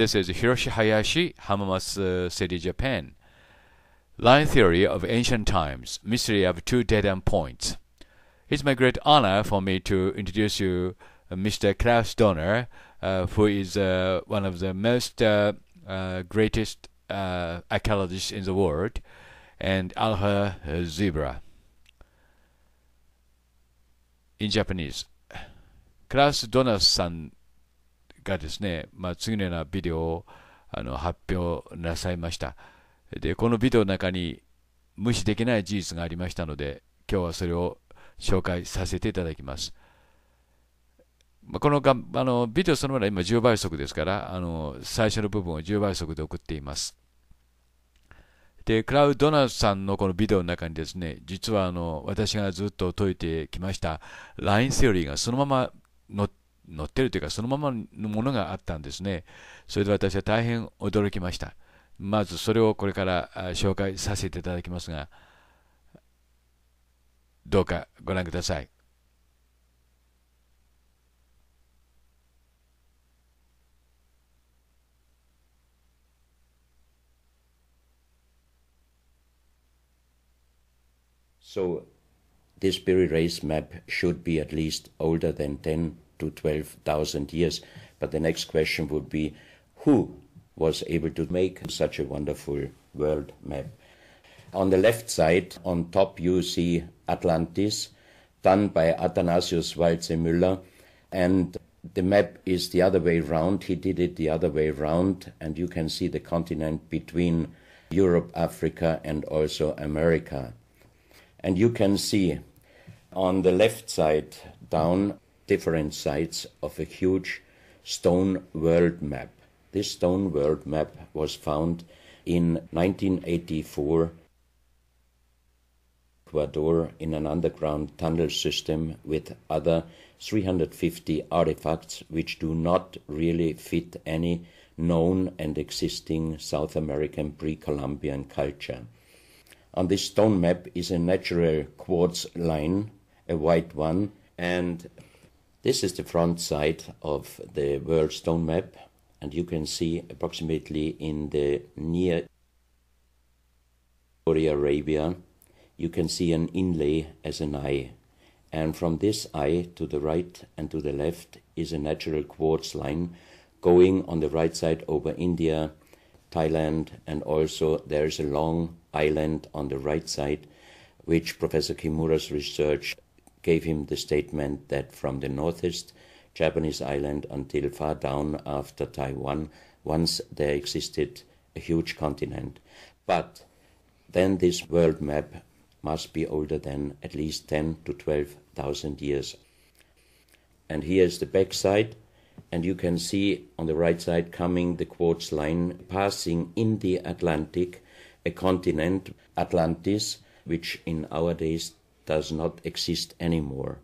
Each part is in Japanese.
This is Hiroshi Hayashi, Hamamatsu uh, City, Japan. Line Theory of Ancient Times Mystery of Two Dead End Points. It's my great honor for me to introduce you uh, Mr. Klaus Donner, uh, who is uh, one of the most uh, greatest archaeologists in the world, and Alha Zebra. In Japanese, Klaus Donner-san がですね、まあ、次のようなビデオをあの発表なさいました。で、このビデオの中に無視できない事実がありましたので、今日はそれを紹介させていただきます。まあ、このがあのビデオそのものは今10倍速ですから、あの最初の部分を10倍速で送っています。で、クラウドナルさんのこのビデオの中にですね、実はあの私がずっと解いてきましたラインセオリーがそのまま載っ載ってるというか、そのままのものがあったんですね。それで私は大変驚きました。まずそれをこれから紹介させていただきますが、どうかご覧ください。So, this b r Race map should be at least older than 10 to 12,000 years. But the next question would be who was able to make such a wonderful world map? On the left side, on top, you see Atlantis, done by Athanasius Müller, and the map is the other way round. He did it the other way round, and you can see the continent between Europe, Africa, and also America. And you can see on the left side down different sides of a huge stone world map. This stone world map was found in 1984 Ecuador in an underground tunnel system with other 350 artifacts which do not really fit any known and existing South American pre-Columbian culture. On this stone map is a natural quartz line, a white one, and this is the front side of the world stone map and you can see approximately in the near Arabia you can see an inlay as an eye and from this eye to the right and to the left is a natural quartz line going on the right side over India, Thailand and also there is a long island on the right side which Professor Kimura's research gave him the statement that from the northeast Japanese island until far down after Taiwan, once there existed a huge continent. But then this world map must be older than at least 10 to 12,000 years. And here's the back side, and you can see on the right side coming the quartz line passing in the Atlantic, a continent, Atlantis, which in our days does not exist anymore.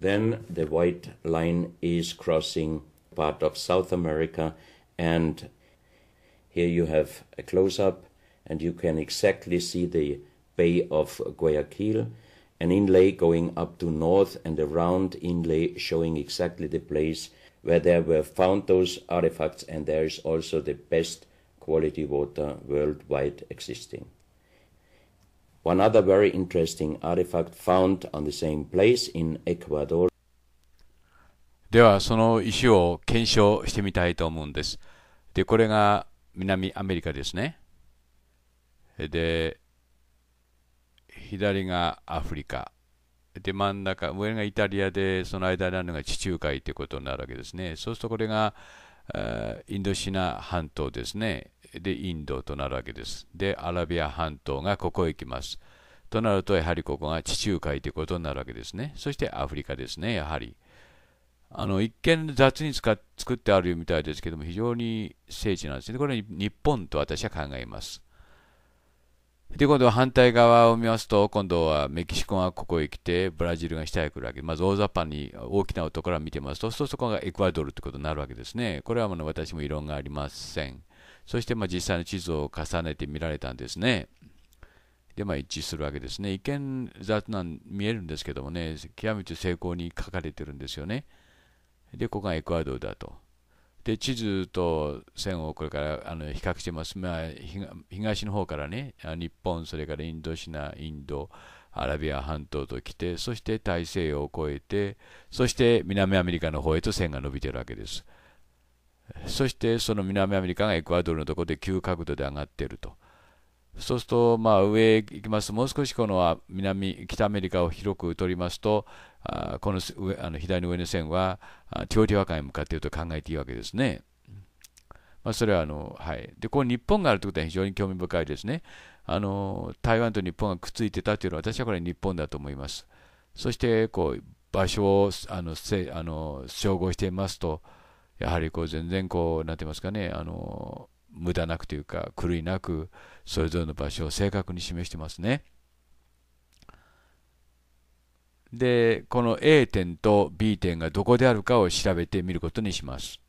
Then the white line is crossing part of South America, and here you have a close up, and you can exactly see the Bay of Guayaquil, an inlay going up to north, and a round inlay showing exactly the place where there were found those artifacts, and there is also the best quality water worldwide existing. One other very interesting artifact found on the same place in Ecuador ではその石を検証してみたいと思うんです。で、これが南アメリカですね。で、左がアフリカ。で、真ん中、上がイタリアで、その間にあるのが地中海ということになるわけですね。そうするとこれが、インドシナ半島ですね。で、インドとなるわけです。で、アラビア半島がここへ行きます。となると、やはりここが地中海ということになるわけですね。そしてアフリカですね、やはり。あの一見雑に作ってあるみたいですけども、非常に精緻なんですね。これ日本と私は考えます。で、今度は反対側を見ますと、今度はメキシコがここへ来て、ブラジルが下へ来るわけまず大雑把に大きなところを見てますと、そうするとそこがエクアドルということになるわけですね。これはもう私も異論がありません。そしてまあ実際の地図を重ねて見られたんですね。で、まあ、一致するわけですね。一見雑な見えるんですけどもね、極めて成功に書かれてるんですよね。で、ここがエクアドルだと。で地図と線をこれからあの比較してます、まあ、東の方からね日本それからインドシナインドアラビア半島と来てそして大西洋を越えてそして南アメリカの方へと線が伸びてるわけですそしてその南アメリカがエクアドルのところで急角度で上がってるとそうすると、まあ、上行きますと、もう少しこの南、北アメリカを広く取りますと、あこの上あの左の上の線は、テオティワカに向かっていると考えていいわけですね。まあ、それはあの、はい、でこの日本があるということは非常に興味深いですねあの。台湾と日本がくっついてたというのは、私はこれ日本だと思います。そしてこう場所をあのせあの照合していますと、やはりこう全然こう、なんてますかね、あの無駄なくというか狂いなくそれぞれの場所を正確に示してますね。でこの A 点と B 点がどこであるかを調べてみることにします。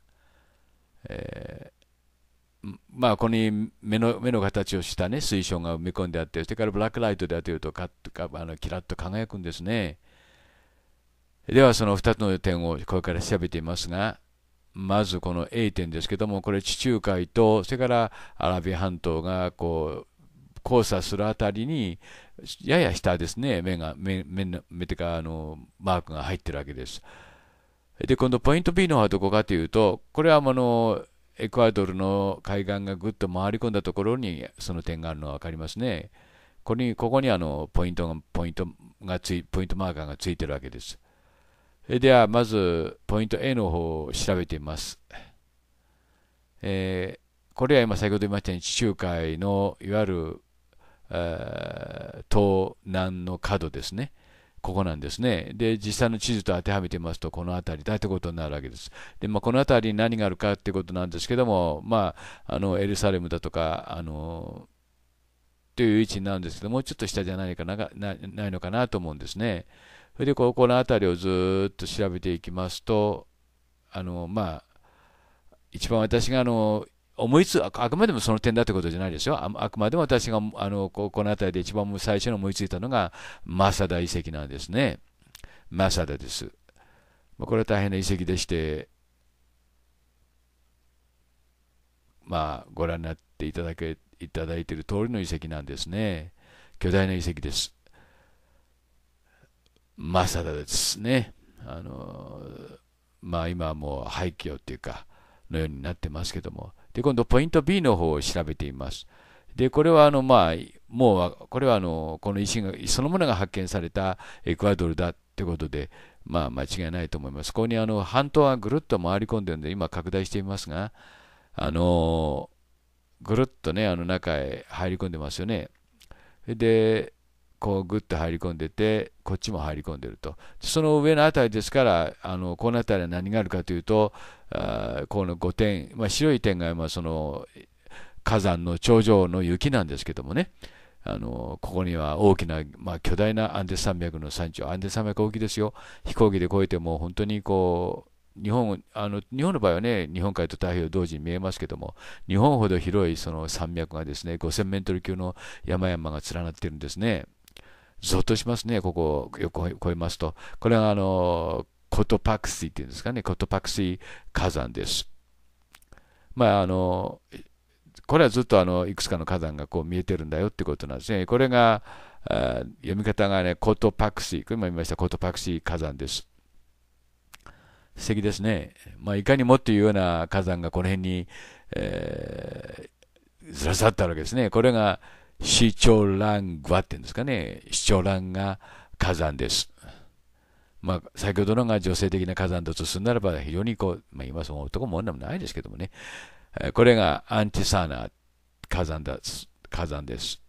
えー、まあここに目の目の形をしたね水晶が埋め込んであってそれからブラックライトで当てるとカッとあのキラッと輝くんですね。ではその2つの点をこれから調べていますがまずこの A 点ですけどもこれ地中海とそれからアラビア半島がこう交差するあたりにやや下ですね目が目目目てかあのマークが入ってるわけです。で今度ポイント B の方はどこかというとこれはあのエクアドルの海岸がぐっと回り込んだところにその点があるのが分かりますね。ここにここにあのポイントがポイントがついポイントマーカーがついてるわけです。では、まず、ポイント A の方を調べてみます。えー、これは今、先ほど言いましたように、地中海の、いわゆる、え東南の角ですね。ここなんですね。で、実際の地図と当てはめてみますと、この辺りだということになるわけです。で、まあ、この辺りに何があるかっていうことなんですけども、まあ、あの、エルサレムだとか、あの、という位置になるんですけども、うちょっと下じゃないかなないのかなと思うんですね。それでここの辺りをずっと調べていきますと、あのまあ、一番私があの思いつあくまでもその点だということじゃないですよ、あくまでも私があのこの辺りで一番最初に思いついたのが、マサダ遺跡なんですね、マサダです。これは大変な遺跡でして、まあ、ご覧になっていただけいただいている通りの遺跡なんですね、巨大な遺跡です。さ田ですね。あのまあ、今はもう廃墟っていうか、のようになってますけども。で、今度、ポイント B の方を調べています。で、これは、あの、まあ、もう、これは、あの、この石が、そのものが発見されたエクアドルだってことで、まあ、間違いないと思います。ここに、あの、半島はぐるっと回り込んでるんで、今、拡大していますが、あの、ぐるっとね、あの中へ入り込んでますよね。で、こうぐっと入り込んでて、こっちも入り込んでると。その上の辺りですから、あのこの辺りは何があるかというと、あこの5点、まあ、白い点があその火山の頂上の雪なんですけどもね、あのここには大きな、まあ、巨大なアンデス山脈の山頂、アンデス山脈大きいですよ、飛行機で越えても本当にこう、日本あの日本の場合はね、日本海と太平洋同時に見えますけども、日本ほど広いその山脈がですね、5000メートル級の山々が連なっているんですね。ぞっとしますね、ここを越えますと。これはあのコトパクシーっていうんですかね、コトパクシー火山です。まあ、あのこれはずっとあのいくつかの火山がこう見えてるんだよってことなんですね。これが読み方がね、コトパクシー、これも言いました、コトパクシー火山です。素敵ですね。まあ、いかにもっていうような火山がこの辺に、えー、ずらさったわけですね。これがシチョラングワっていうんですかね、シチョランが火山です。まあ、先ほどのが女性的な火山だとするならば、非常にこう、まあ、今その男も女もないですけどもね、これがアンチサーナ火山だ火山です。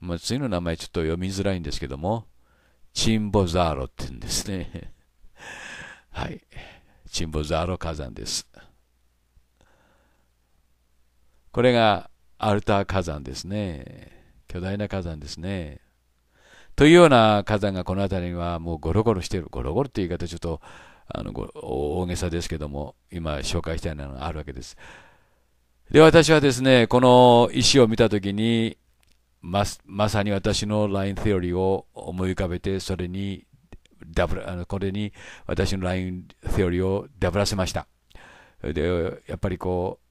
まあ、次の名前ちょっと読みづらいんですけども、チンボザーロって言うんですね。はい。チンボザーロ火山です。これがアルター火山ですね。巨大な火山ですね。というような火山がこの辺りにはもうゴロゴロしてる。ゴロゴロっていう言い方ちょっとあの大げさですけども、今紹介したいのがあるわけです。で、私はですね、この石を見たときにま、まさに私のラインセオリーを思い浮かべて、それにダブあのこれに私のラインセオリーをダブらせました。で、やっぱりこう、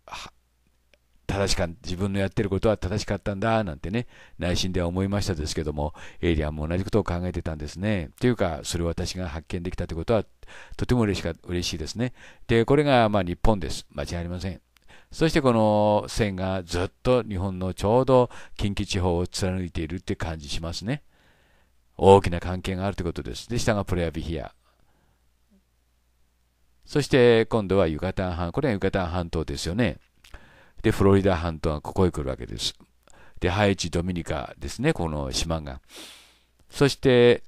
正しか、自分のやってることは正しかったんだ、なんてね、内心では思いましたですけども、エイリアンも同じことを考えてたんですね。というか、それを私が発見できたということは、とても嬉しか嬉しいですね。で、これがま日本です。間違いありません。そしてこの線がずっと日本のちょうど近畿地方を貫いているって感じしますね。大きな関係があるということです。で、下がプレアビヒア。そして今度はユカタン半、これはユカタン半島ですよね。で、フロリダ半島がここへ来るわけです。で、ハイチ、ドミニカですね、この島が。そして、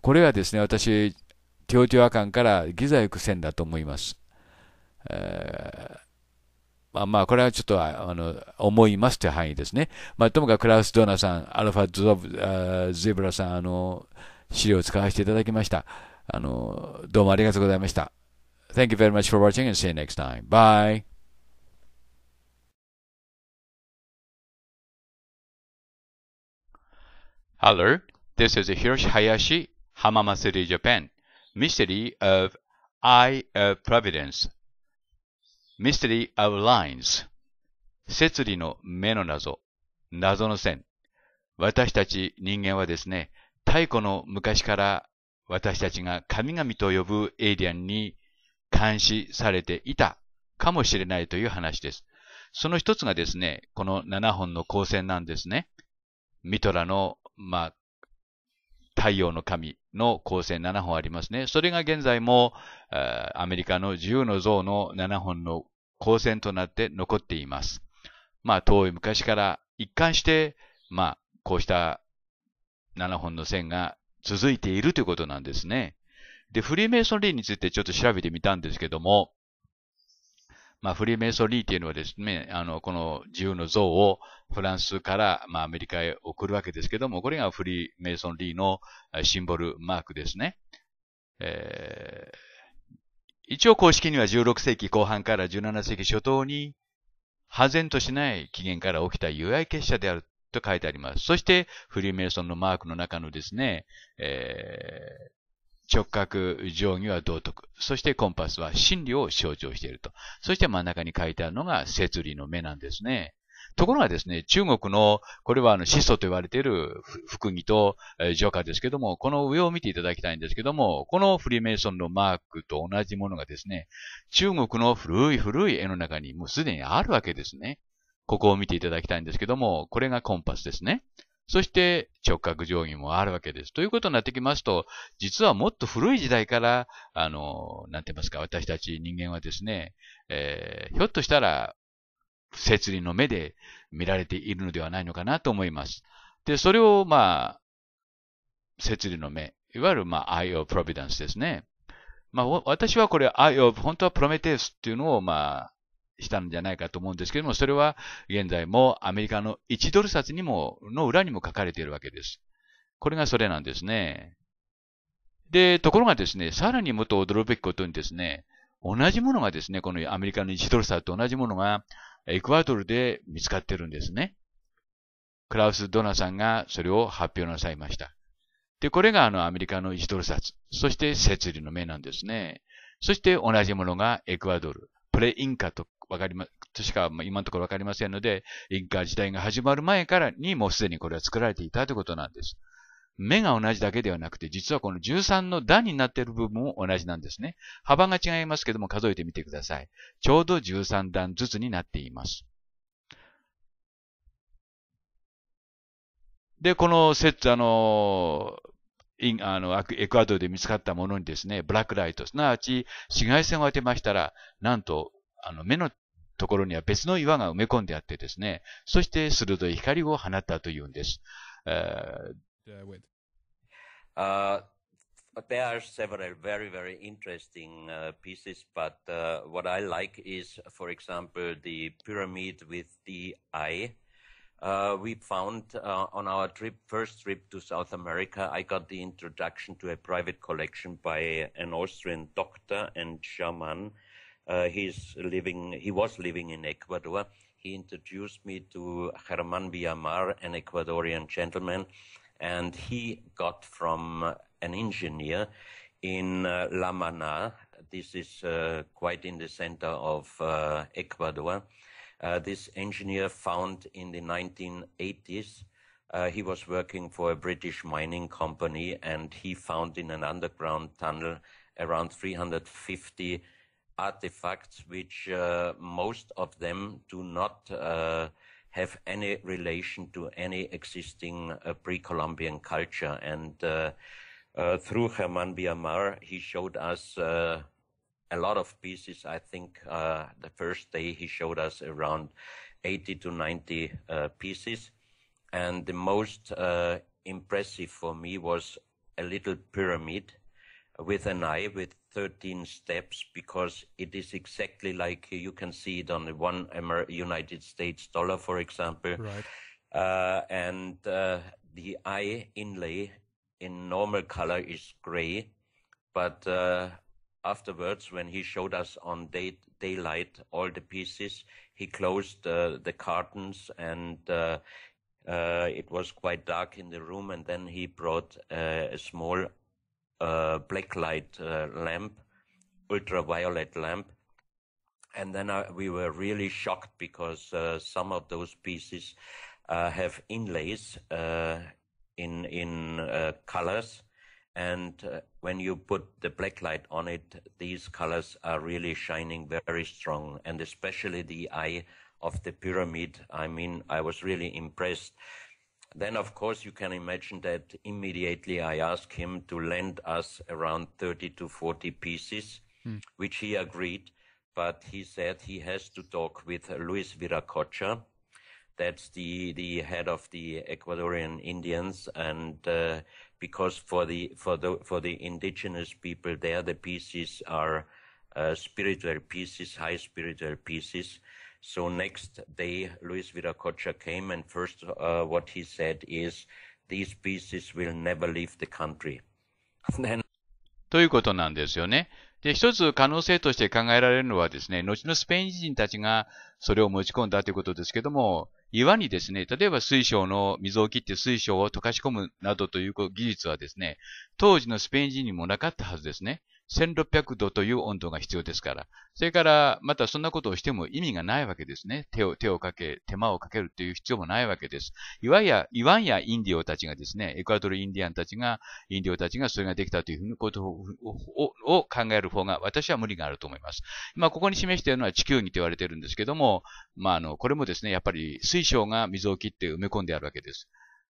これはですね、私、テオティワカンからギザ行く線だと思います。えーまあ、まあ、これはちょっとあの思いますという範囲ですね。まあ、ともかくクラウス・ドーナさん、アルファゾブ・ゼブラさん、あの資料を使わせていただきました。あのどうもありがとうございました。Thank you very much for watching and see you next time. Bye! Hello, this is Hiroshi Hayashi, Hamama City, Japan. Mystery of Eye of Providence. Mystery of Lines. 摂理の目の謎。謎の線。私たち人間はですね、太古の昔から私たちが神々と呼ぶエイリアンに監視されていたかもしれないという話です。その一つがですね、この7本の光線なんですね。ミトラのまあ、太陽の神の光線7本ありますね。それが現在も、アメリカの自由の像の7本の光線となって残っています。まあ、遠い昔から一貫して、まあ、こうした7本の線が続いているということなんですね。で、フリーメイソンリーについてちょっと調べてみたんですけども、まあ、フリーメイソリーというのはですね、あの、この自由の像をフランスから、まあ、アメリカへ送るわけですけども、これがフリーメイソンリーのシンボルマークですね。えー、一応公式には16世紀後半から17世紀初頭に、破然としない起源から起きた由来結社であると書いてあります。そして、フリーメイソンのマークの中のですね、えー、直角、定規は道徳。そしてコンパスは真理を象徴していると。そして真ん中に書いてあるのが摂理の目なんですね。ところがですね、中国の、これはあの、思想と言われている福義と浄化ですけども、この上を見ていただきたいんですけども、このフリーメイソンのマークと同じものがですね、中国の古い古い絵の中にもうすでにあるわけですね。ここを見ていただきたいんですけども、これがコンパスですね。そして直角定規もあるわけです。ということになってきますと、実はもっと古い時代から、あの、なんて言いますか、私たち人間はですね、えー、ひょっとしたら、摂理の目で見られているのではないのかなと思います。で、それを、まあ、摂理の目、いわゆる、まあ、e of providence ですね。まあ、私はこれ、e of、本当はプロメテウスっていうのを、まあ、したんじゃないかと思うんですけども、それは現在もアメリカの1ドル札にも、の裏にも書かれているわけです。これがそれなんですね。で、ところがですね、さらにもっと驚くべきことにですね、同じものがですね、このアメリカの1ドル札と同じものがエクアドルで見つかってるんですね。クラウス・ドナさんがそれを発表なさいました。で、これがあのアメリカの1ドル札、そして設理の目なんですね。そして同じものがエクアドル、プレインカとわかりま、としか今のところわかりませんので、インカ時代が始まる前からにもうすでにこれは作られていたということなんです。目が同じだけではなくて、実はこの13の段になっている部分も同じなんですね。幅が違いますけども数えてみてください。ちょうど13段ずつになっています。で、この説、あの、インあのエクアドルで見つかったものにですね、ブラックライト、すなわち紫外線を当てましたら、なんとあの、目のところには別の岩が埋め込んであってですね、そして鋭い光を放ったというんです。there are several very, very interesting uh, pieces, but uh, what I like is, for example, the pyramid with the eye. Uh, we found uh, on our trip, first trip to South America, I got the introduction to a private collection by an Austrian doctor and shaman Uh, he's living, he was living in Ecuador. He introduced me to Herman Villamar, an Ecuadorian gentleman, and he got from an engineer in uh, La Maná. This is uh, quite in the center of uh, Ecuador. Uh, this engineer found in the 1980s. Uh, he was working for a British mining company and he found in an underground tunnel around 350 artifacts which uh, most of them do not uh, have any relation to any existing uh, pre-Columbian culture. And through Herman Biamar, he showed us a lot of pieces. I think uh, the first day he showed us around 80 to 90 uh, pieces. And the most uh, impressive for me was a little pyramid with an eye with 13 steps because it is exactly like uh, you can see it on the one United States dollar, for example. Right. Uh, and uh, the eye inlay in normal color is gray, but uh, afterwards, when he showed us on day, daylight all the pieces, he closed uh, the curtains and uh, it was quite dark in the room, and then he brought a small uh, black light uh, lamp, ultraviolet lamp. And then I, uh, we were really shocked because uh, some of those pieces uh, have inlays uh, in in colors, and when you put the black light on it, these colors are really shining very strong, and especially the eye of the pyramid. I mean, I was really impressed then, of course, you can imagine that immediately I asked him to lend us around 30 to 40 pieces, hmm. which he agreed. But he said he has to talk with Luis Viracocha. That's the, the head of the Ecuadorian Indians. And, uh, because for the, for the, for the indigenous people there, the pieces are, uh, spiritual pieces, high spiritual pieces. So next day, Luis Viracocha came and first uh, what he said is, these pieces will never leave the country. Then ということなんですよね。で、一つ可能性として考えられるのはですね、後のスペイン人たちがそれを持ち込んだということですけども、岩にですね、例えば水晶の溝を切って水晶を溶かし込むなどという技術はですね、当時のスペイン人にもなかったはずですね。1600度という温度が必要ですから。それから、またそんなことをしても意味がないわけですね。手を、手をかけ、手間をかけるという必要もないわけです。いわや、イワンやインディオたちがですね、エクアドルインディアンたちが、インディオたちがそれができたというふうにことをを考える方が、私は無理があると思います。まあ、ここに示しているのは地球儀と言われているんですけども、まあ、あの、これもですね、やっぱり水晶が水を切って埋め込んであるわけです。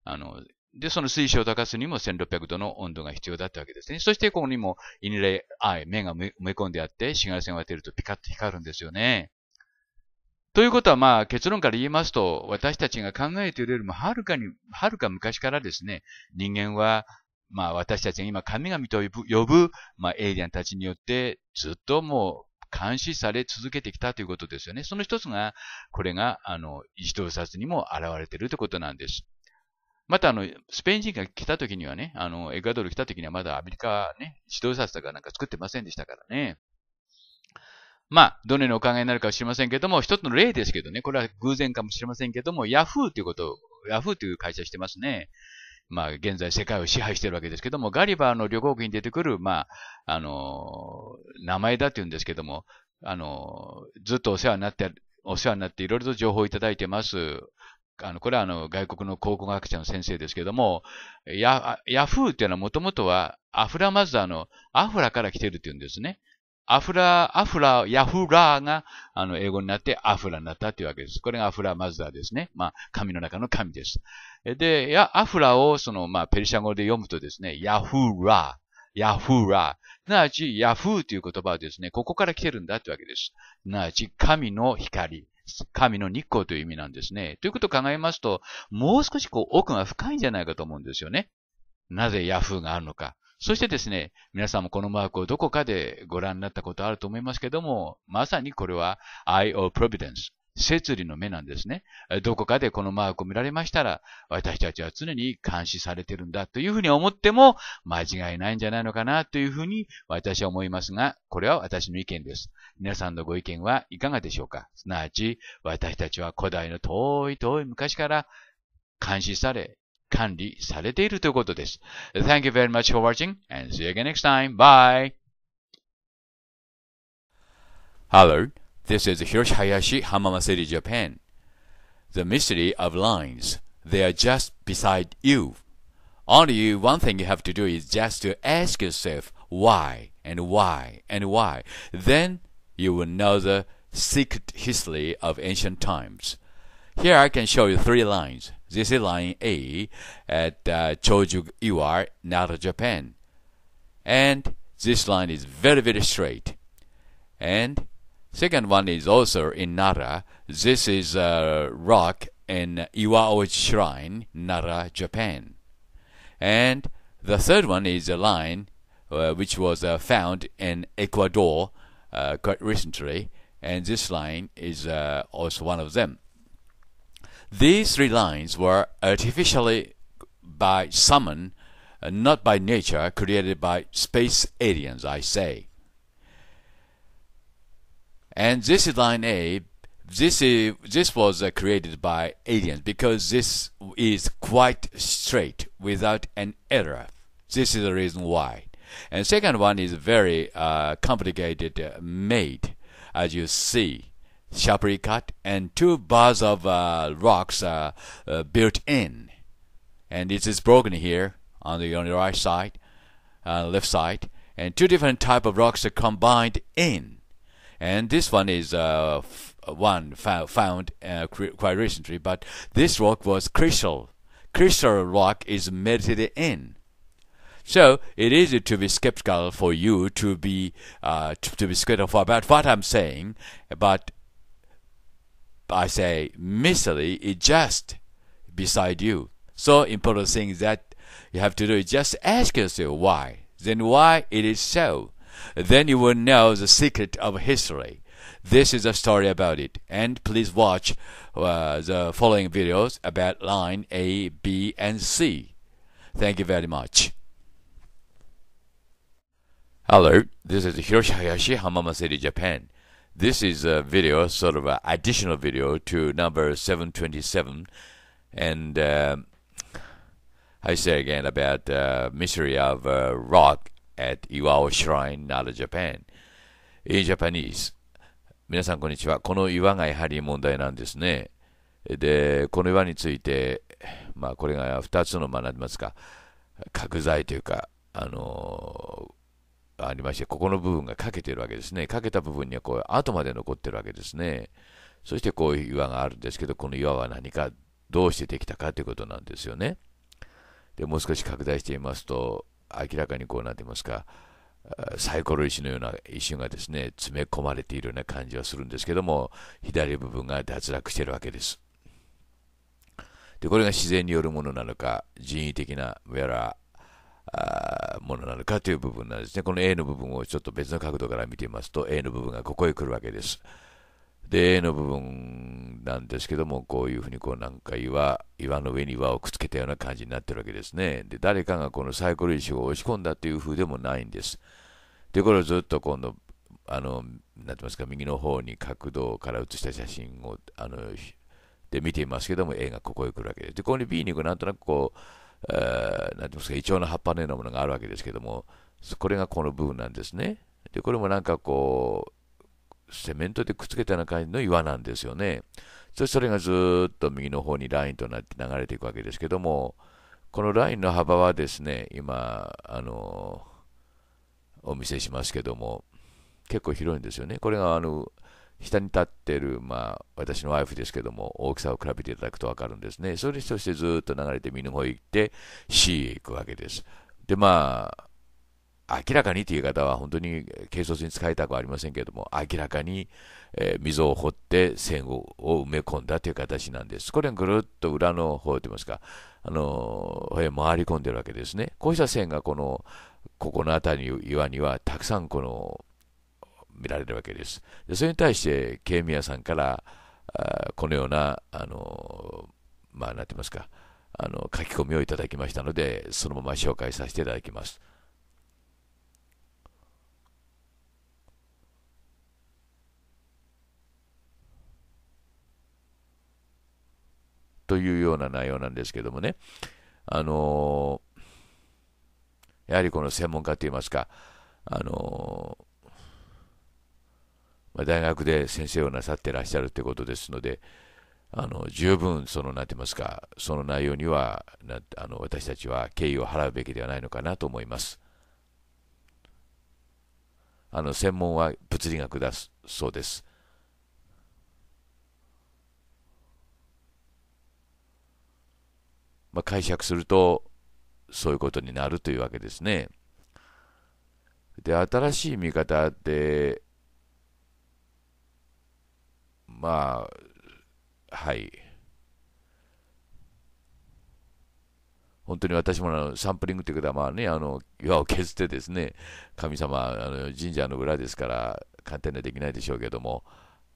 あの、で、その水晶を高すにも1600度の温度が必要だったわけですね。そしてここにもインレアイ、目が埋め込んであって、紫外線を当てるとピカッと光るんですよね。ということはまあ結論から言いますと、私たちが考えているよりもはるかに、はるか昔からですね、人間はまあ私たちが今神々と呼ぶ、まあエイリアンたちによってずっともう監視され続けてきたということですよね。その一つが、これが、あの、一動殺にも現れているということなんです。またあの、スペイン人が来た時にはね、あの、エクアドル来た時にはまだアメリカね、指導冊とかなんか作ってませんでしたからね。まあ、どのようにお考えになるかは知りませんけども、一つの例ですけどね、これは偶然かもしれませんけども、ヤフーということを、ヤフーという会社してますね。まあ、現在世界を支配しているわけですけども、ガリバーの旅行記に出てくる、まあ、あの、名前だって言うんですけども、あの、ずっとお世話になって、お世話になっていろいろと情報をいただいてます。あの、これはあの、外国の考古学者の先生ですけども、ヤヤフーっていうのはもともとはアフラマザーのアフラから来てるっていうんですね。アフラ、アフラ、ヤフラーが、あの、英語になってアフラになったというわけです。これがアフラマザーですね。まあ、神の中の神です。で、ヤ、アフラを、その、まあ、ペルシャ語で読むとですね、ヤフーラー、ヤフーラー、すなわちヤフーという言葉はですね、ここから来てるんだというわけです。すなわち、神の光。神の日光という意味なんですね。ということを考えますと、もう少しこう奥が深いんじゃないかと思うんですよね。なぜヤフーがあるのか。そしてですね、皆さんもこのマークをどこかでご覧になったことあると思いますけども、まさにこれは Eye of Providence。摂理の目なんですね。どこかでこのマークを見られましたら、私たちは常に監視されてるんだというふうに思っても間違いないんじゃないのかなというふうに私は思いますが、これは私の意見です。皆さんのご意見はいかがでしょうかすなわち、私たちは古代の遠い遠い昔から監視され、管理されているということです。Thank you very much for watching and see you again next time. Bye! Hello. This is Hiroshi Hayashi, Hamama City, Japan. The mystery of lines. They are just beside you. Only one thing you have to do is just to ask yourself why and why and why. Then you will know the secret history of ancient times. Here I can show you three lines. This is line A at uh, Choju Iwar, Nara, Japan. And this line is very, very straight. And Second one is also in Nara. This is a rock in Iwao Shrine, Nara, Japan. And the third one is a line, uh, which was uh, found in Ecuador uh, quite recently, and this line is uh, also one of them. These three lines were artificially by summon, uh, not by nature, created by space aliens, I say. And this is line A. This is this was uh, created by aliens because this is quite straight without an error. This is the reason why. And second one is very uh, complicated uh, made, as you see, sharply cut, and two bars of uh, rocks are uh, built in, and it is broken here on the on the right side, uh, left side, and two different type of rocks are combined in and this one is uh, one found uh, quite recently. But this rock was crystal. Crystal rock is melted in. So it is to be skeptical for you to be uh, to, to, be skeptical about what I'm saying, but I say mystery is just beside you. So important thing that you have to do is just ask yourself why. Then why it is so. Then you will know the secret of history. This is a story about it. And please watch uh, the following videos about line A, B, and C. Thank you very much. Hello, this is Hiroshi Hayashi, Hamama City, Japan. This is a video, sort of an additional video to number 727. And uh, I say again about uh, mystery of uh, rock at Iwao Shrine, Nara, Japan in Japanese 皆さんこんにちはこの岩がやはり問題なんですねでこの岩についてまあこれが2つの学びますか角材というかあのー、ありましてここの部分が欠けてるわけですね欠けた部分にはこう後まで残ってるわけですねそしてこういう岩があるんですけどこの岩は何かどうしてできたかということなんですよねでもう少し拡大してみますと明らかにこうなっていますか、サイコロ石のような石がですね、詰め込まれているような感じはするんですけども、左部分が脱落しているわけです。で、これが自然によるものなのか、人為的な、やら、あものなのかという部分なんですね。この A の部分をちょっと別の角度から見てみますと、A の部分がここへ来るわけです。で、A の部分なんですけども、こういうふうにこうなんか岩、岩の上に岩をくっつけたような感じになってるわけですね。で、誰かがこのサイコロ石を押し込んだというふうでもないんです。で、これをずっと今度、あの、なてますか、右の方に角度から写した写真を、あの、で見ていますけども、A がここへ来るわけです。で、ここに B に行くなんとなくこう、えー、ていうんですか、イチョウの葉っぱのようなものがあるわけですけども、これがこの部分なんですね。で、これもなんかこう、セメントでくっつけたような感じの岩なんですよね。そしてそれがずっと右の方にラインとなって流れていくわけですけども、このラインの幅はですね、今、あのお見せしますけども、結構広いんですよね。これがあの下に立ってる、まあ、私のワイフですけども、大きさを比べていただくと分かるんですね。それそしてずっと流れて右の方へ行って、C へ行くわけです。で、まあ、明らかにという方は本当に軽率に使いたくはありませんけれども、明らかに、えー、溝を掘って線を埋め込んだという形なんです。これがぐるっと裏の方といいますか、あのー、へ回り込んでるわけですね。こうした線がこの、ここの辺りの岩にはたくさんこの、見られるわけです。でそれに対して、ケ備ミヤさんから、あこのような、あのー、まあ、なんて言いますか、あの書き込みをいただきましたので、そのまま紹介させていただきます。というような内容なんですけどもね、あのー、やはりこの専門家といいますか、あのー、まあ、大学で先生をなさってらっしゃるということですので、あの十分その、なて言いますか、その内容にはなあの私たちは敬意を払うべきではないのかなと思います。あの専門は物理学だそうです。まあ、解釈するとそういうことになるというわけですね。で、新しい見方って、まあ、はい。本当に私もあのサンプリングというか、まあね、あの岩を削ってですね、神様、あの神社の裏ですから、簡単にはできないでしょうけども、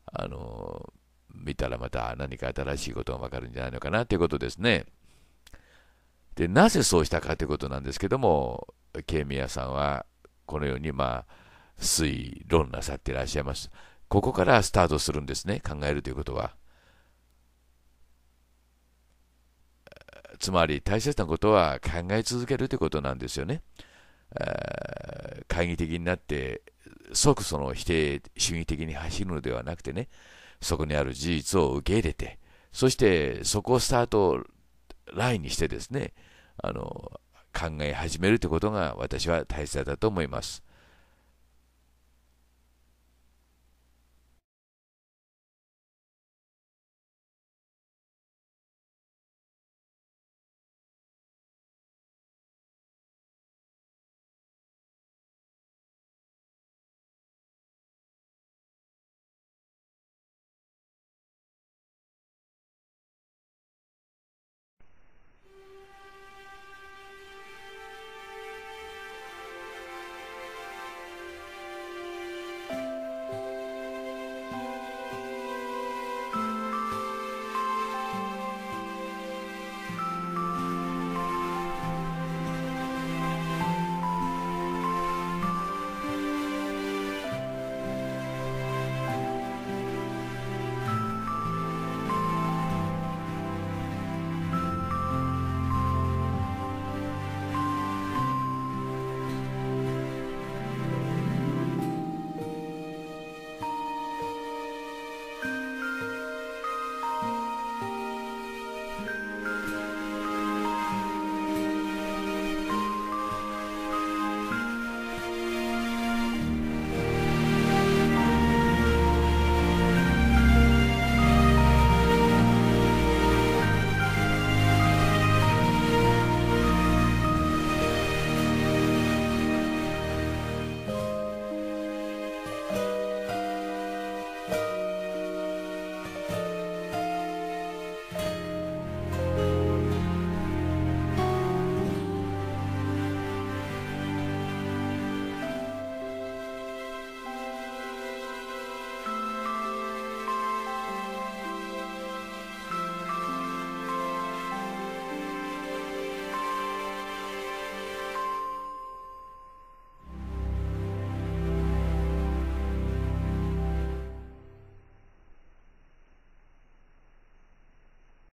あの見たらまた何か新しいことが分かるんじゃないのかなということですね。でなぜそうしたかということなんですけども、ミヤさんはこのように、まあ、推論なさっていらっしゃいます。ここからスタートするんですね、考えるということは。つまり大切なことは考え続けるということなんですよね。懐疑的になって即その否定主義的に走るのではなくてねそこにある事実を受け入れてそしてそこをスタートラインにしてですねあの考え始めるということが私は大切だと思います。